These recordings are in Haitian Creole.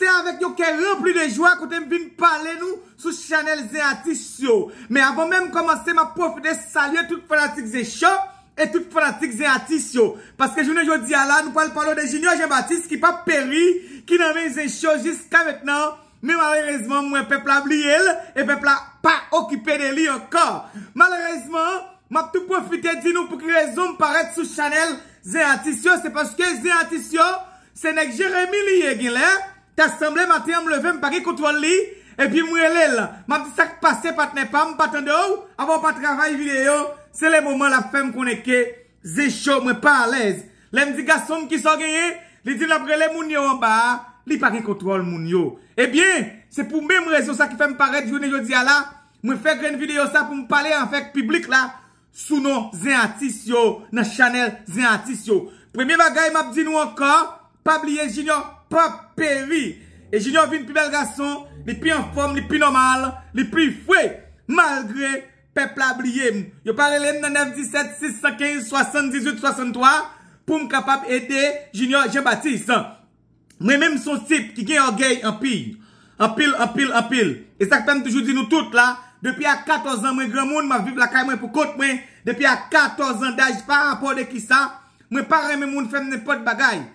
Sè avèk yo kè rèmpli de jwa koutèm vin pale nou sou chanel Zéatissio. Mè avèm mèm komanse mè profite salye tout pratik Zéachò et tout pratik Zéatissio. Paske jounè jodi alè, nou pale palo de jinyo Jean-Baptiste ki pa peri ki nan men Zéachò jiska mètenan. Mè malèrezman mwen pepla bli el, e pepla pa okipè de li ankor. Malèrezman, mè tout profite din nou pou ki rezon paret sou chanel Zéatissio. Sè paske Zéatissio, sè nèk Jérémy liye gilèm. Sè a sèm lè matè an m lè vè m pari kotwal li. E pi m wè lè lè. M ap di sèk pase patenè pa. M patenè ou. Avon pa travay videyo. Sè lè mouman la fèm konè ke. Zè chò m wè pa alèz. Lè m di gasom ki sò gèyè. Li di lè m wè lè moun yo an ba. Li pari kotwal moun yo. E bien. Sè pou mè m wè sèk sa ki fèm paret. Jounè jò di ala. M fèk ren videyo sa pou m pale an fèk publik la. Sounon zè atis yo. Na chanel zè atis yo. Prap peri. E jinyo vi n pi bel gason, li pi inform, li pi normal, li pi fwe, malgre peplab liye mou. Yo pale lèm nan 97, 615, 68, 63, pou m kapap ede jinyo Jebatis. Mwen mèm son sip ki gen yon gey anpil. Anpil, anpil, anpil. E sakpem tejou di nou tout la, depi a 14 an mwen gran moun ma vive la kay mwen pou kote mwen. Depi a 14 an daj pa rapport de ki sa, mwen pare mwen moun fem ne pot bagay.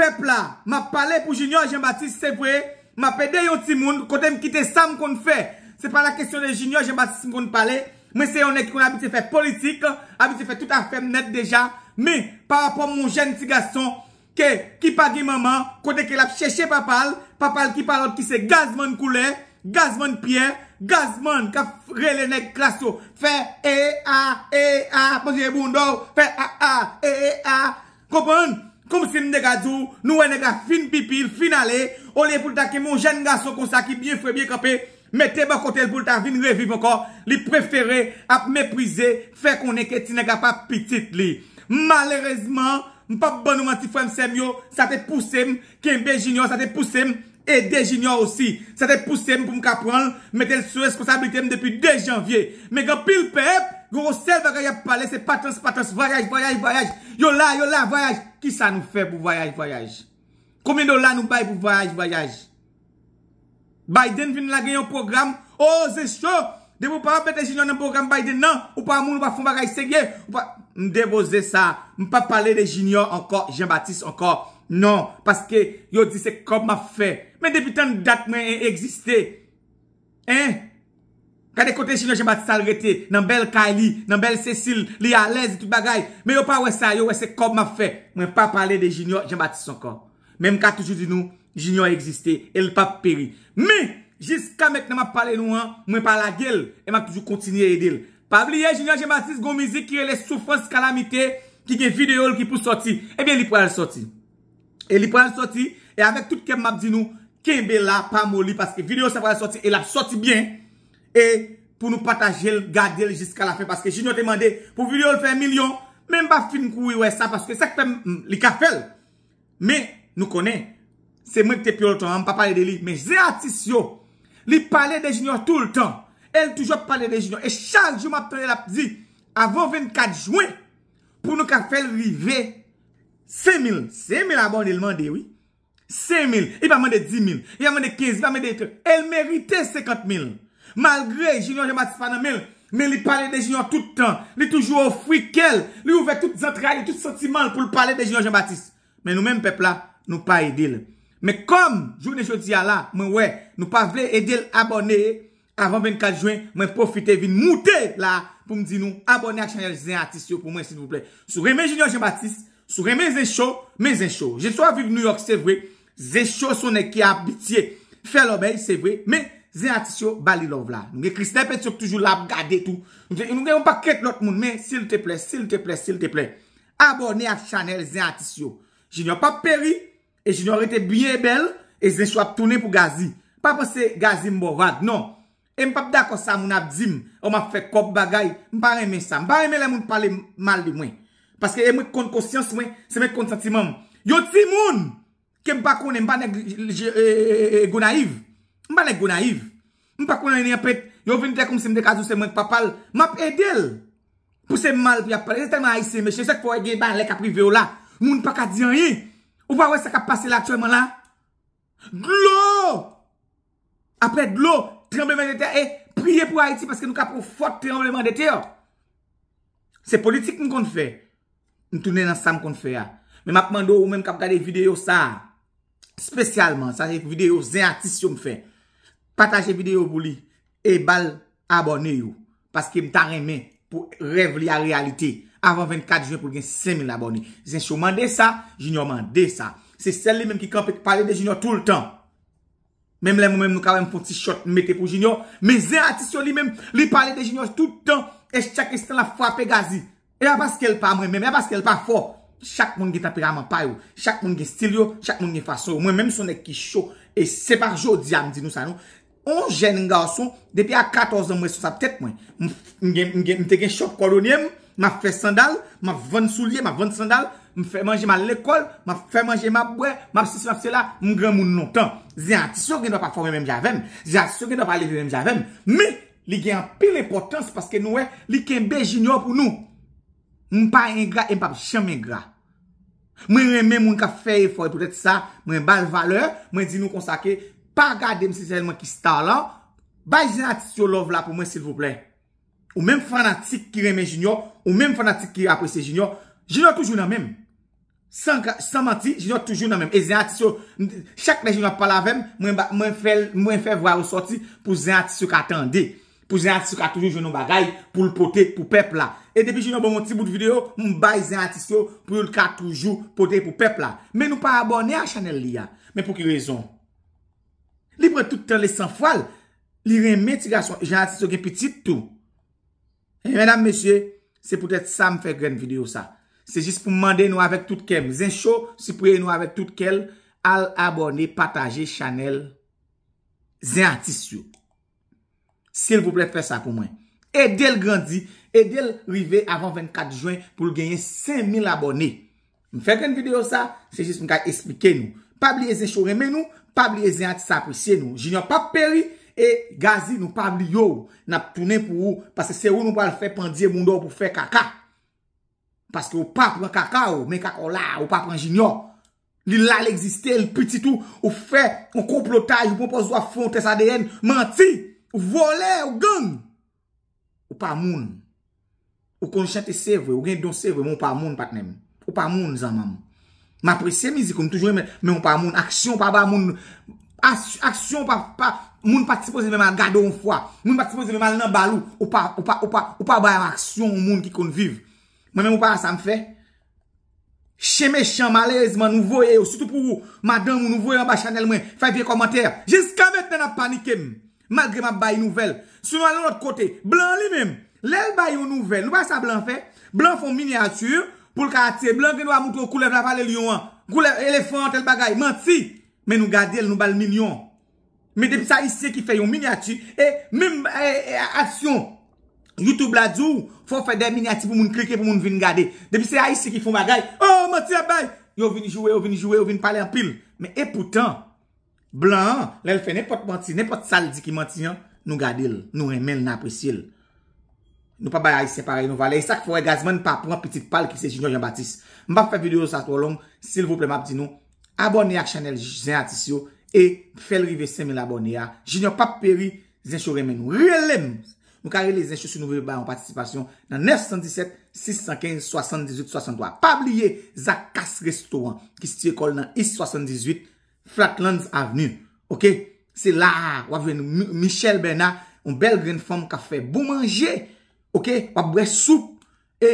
Pepla, m'a pale pou Junior Jean-Baptiste, se vwe, m'a pede yo ti moun, kote m'kite sa m'kon fè. Se pa la kesyon de Junior Jean-Baptiste m'kon pale, mwen se yon ek kon abite fè politik, abite fè tout a fèm net deja. Mi, pa wapon moun jen ti gaston, ke, ki pa di maman, kote ke la chèche papal, papal ki palot ki se gazman koulè, gazman piè, gazman ka frele nek klaso. Fè e a, e a, fè a a, e, e a, kompon? Koum si m de gado, nou wè nega fin pipil, fin ale, ou li pou lta ke moun jen gaso konsa ki byen fwe, byen kapè, me te bakote l pou lta vin reviv anko, li preferè ap meprize, fè konè ke ti nega pa pitit li. Malerezman, m pap banouman si fwem sem yo, sa te pwosèm ke m bejinyon, sa te pwosèm e dejinyon osi. Sa te pwosèm pou m kapran, me tel sou eskonsabilitèm depi 2 janvye. Me gen pil pep! Yon rousèl va gaya pou pale, se patrans, patrans, vayaj, vayaj, vayaj. Yon la, yon la, vayaj. Ki sa nou fe pou vayaj, vayaj? Koumen yon la nou bay pou vayaj, vayaj? Biden vin la genyon program? O, zè chou! De pou pa apete jinyon nan program Biden nan? Ou pa amoun nou va fon vayaj sè gye? M debo zè sa. M pa pale de jinyon anko, Jean-Baptiste anko. Non, paske yon dise kom ma fe. Men depitan dat men en existe. En? Kade kote jinyon jenbatis salrete, nan bel Kylie, nan bel Cecil, li alèz, tout bagay, mè yo pa wè sa, yo wè se kob mè fè, mwen pa pale de jinyon jenbatis ankon. Mèm ka toujou di nou, jinyon existè, el pa peri. Mè, jiska mèk nan mè pale nou an, mwen pale a gèl, e mè toujou kontinye edèl. Pavli, e jinyon jenbatis gòmizè kire lè soufans kalamite, ki gen video lè ki pou soti, e bè li pou al soti. E li pou al soti, e amèk tout ke mèp di nou, ke mè la pa moli, paske video sa pou al soti, e la soti b E pou nou pataje l, gade l jiska la fe. Paske jinyo temande pou videyo l fe milyon. Men ba fin kouye wè sa. Paske sakte li kafel. Men nou konen. Se mwen te pyo l ton, an pa pale de li. Men ze atis yo. Li pale de jinyo tout l ton. El toujou pale de jinyo. E chanjou maptele la pdi. Avo 24 jwen. Pou nou kafel rive. Se mil. Se mil abon de l mande, oui. Se mil. E pa mende 10 mil. E pa mende 15. E pa mende etre. El merite 50 mil. Malgre Junior Jean-Baptiste Fanamel Men li pale de Junior tout tan Li toujou ouf wik el Li ouvek tout zentrali, tout sentiman Pou le pale de Junior Jean-Baptiste Men nou menm pepla, nou pa edil Men kom, jounen jodi ya la Men we, nou pa vle edil abone Avan 24 juen, men profite vin moute La pou mdi nou abone ak chanye Zen artist yo pou men, sivouple Sou remen Junior Jean-Baptiste, sou remen zesho Men zesho, jeswa vive New York, se vwe Zesho sonen ki abitye Fèl obè, se vwe, men Zen Atisyo, bali lov la. Nou gen kristèpè tsyok toujou lab, gade tout. Nou gen, nou gen, nou pa ket lout moun men, sil te ple, sil te ple, sil te ple. Abone a chanel Zen Atisyo. Je nyo pa peri, e je nyo rete bie bel, e Zen chwa ap tounen pou gazi. Pa pense gazi mbo vad, non. E mpa pa dako sa moun ap zim, oman fe kop bagay, mpa reme sa. Mpa reme la moun pale mal di mwen. Paske e mwen kont konsyans mwen, se mwen kont sentimam. Yo ti moun, ke mpa konen mpa negle, e, eh, e, eh, e, eh, e M pa ne gona iv. M pa konan ene apet. Yo venite akom se mde kazou se mwen papal. M ap edel. Pou se mal pou yapal. Ese teman ayise meche. Sek fwa e gen ban lek aprive ou la. Moun pak adyen yi. Ou pa wè se kap pase lak choyman la. Glou. Apet glou. Tremblemen dete. E priye pou Haiti. Paske nou kap ou fote tremblemen dete yo. Se politik m kon fè. N tounen ansam kon fè ya. Me map mandou ou men kap gade videyo sa. Spesyalman. Sa videyo zen atis yo m fè. Pataje videyo bou li E bal abone yo Paske m tan remen pou revli a realite Avan 24 june pou gen 5.000 abone Zen sou mande sa, jinyo mande sa Se sel li menm ki kanpe pale de jinyo tout l'tan Mem lem ou menm nou kawen pou ti shot mette pou jinyo Men zen atisyon li menm Li pale de jinyo tout l'tan E chak esten la fwa pe gazi E a baske el pa mwen menm E a baske el pa fwa Chak moun gen tapira man payo Chak moun gen stil yo Chak moun gen fwa so Mwen menm son ek ki show E separ jodi amdi nou sa nou Mwen jen nga ou sou, depi a 14 an mwen sou sa ptet mwen. Mwen te gen chok kolonye mwen, mwen fwe sandal, mwen fwen sou liye, mwen fwen sandal, mwen fwe manje mwen l'ekol, mwen fwe manje mwen bwe, mwen fwe si laf se la, mwen gen moun non tan. Ziyan, tsou gen do pa fwe mwen mwen javem, ziyan, tsou gen do pa liye mwen mwen javem, mi, li gen an pil repotans, paske nou we, li ken bejinyo pou nou. Mwen pa en gra, mwen pa bichan men gra. Mwen reme mwen ka feye fwe tout et sa, mwen bal valeur, mwen di Pa gade mse zelman ki sta lan, bay zin atisyon love la pou mwen silvouple. Ou menm fanatik ki reme jinyon, ou menm fanatik ki aprese jinyon, jinyon toujoun nan menm. San manti, jinyon toujoun nan menm. E zin atisyon, chak ne jinyon palavem, mwen fe vwa ou soti pou zin atisyon katande. Pou zin atisyon katoujoun joun nan bagay, pou lpote pou pepla. E debi jinyon bon mwoti bout videyo, mwen bay zin atisyon pou lpote pou pepla. Men nou pa abone a chanel li ya. Men pou ki rezon? Libre tout tel le san fwal. Li ren mentiga son. Jan atis yo gen petit tout. Et mèdame, mèsie, se pou tèt sa m fè gren video sa. Se jist pou mande nou avèk tout kem. Zen show, se pou ye nou avèk tout kem. Al abonè, pataje, chanel. Zen atis yo. Se l pou blè fè sa pou mwen. E del grandi, e del rive avèm 24 juan pou l genye 5.000 abonè. M fè gren video sa, se jist m kaj esplike nou. Pa bli ezen chou remen nou, pa bli ezen ati sa apresye nou. Jinyon pa peri, e gazi nou pa bli yo, na ptounen pou ou, pase se ou nou pa al fè pandye moun do pou fè kaka. Paske ou pa pran kaka ou, men kakola, ou pa pran jinyon. Li lal egzistè, li piti tou, ou fè, ou kou plotaj, ou pou pou zwa fon, tes aden, manti, ou vole, ou gan. Ou pa moun. Ou kon chante se vwe, ou gen don se vwe, moun pa moun patnèm. Ou pa moun zan mamou. Ma apresye mizi kon m'm toujou e men, men ou pa moun, aksyon ou pa ba moun, aksyon ou pa, moun patisipoze veman gado ou fwa, moun patisipoze veman nan balou, ou pa, ou pa, ou pa, ou pa ba a aksyon ou moun ki kon vive. Men mwen ou pa sa m fe? Che me chan malez, man nou voye yo, soutou pou ou, madan nou voye an ba chanel mwen, fay piye komantere. Je skamet men ap panike m, magre ma bayi nouvel, sou nou alon ot kote, blan li men, lel bayi ou nouvel, nou pa sa blan fe? Blan fon minyature. Poul ka ate, blan genwa moutou koulev la pale lyon an, koulev elefante el bagay, manti, men nou gade el nou bal minyon. Men depi sa isye ki fe yon minyati, e, men, e, e, aksyon, YouTube la zou, fò fè den minyati pou moun klike pou moun vin gade. Depi se a isye ki fon bagay, oh, manti e bay, yo vin jouwe, yo vin jouwe, yo vin pale an pil. Men epoutan, blan an, lèl fè nepot manti, nepot saldi ki manti an, nou gade el, nou emel nan apresye el. Nou pa bayay separe, nou valè. E sa ki fòre gazman pa pran piti pal ki se jinyo jen batis. Mbap fè videyo sa to lon. Sil vople map di nou. Abone a chanel jen atisyo. E fèl rive semen abone a jinyo pap peri zensho remen nou. Rilem! Nou kare li zensho si nou ve bayan w patisipasyon nan 917-615-78-63. Pabliye zakas restaurant ki sti ekol nan I-78 Flatlands Avenue. Ok? Se la wavwen nou Michel Bernard. Un bel gren fòm ka fè bou manje. Ok, wap bre soup, e,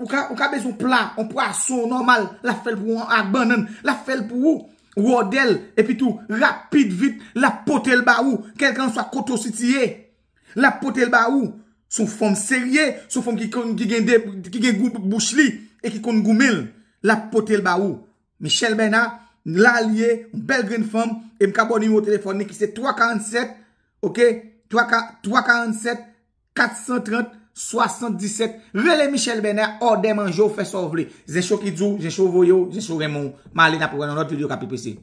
waka be sou pla, wap pre sou normal, la fel pou wak abanen, la fel pou wot del, epi tou, rapit vit, la potel ba ou, kelkan sou a koto sitye, la potel ba ou, sou fom serye, sou fom ki gen bou chli, e ki kon goumel, la potel ba ou, Michel Benard, lalye, belgrin fom, e mka boni ou telefon, ne ki se 347, ok, 347, 430, Soasant diset. Vele Michel Benet. Orde manjou. Fesovle. Zesho ki djou. Zesho voyou. Zesho remon. Malina pou gwenon. Noti diyo ka PPC.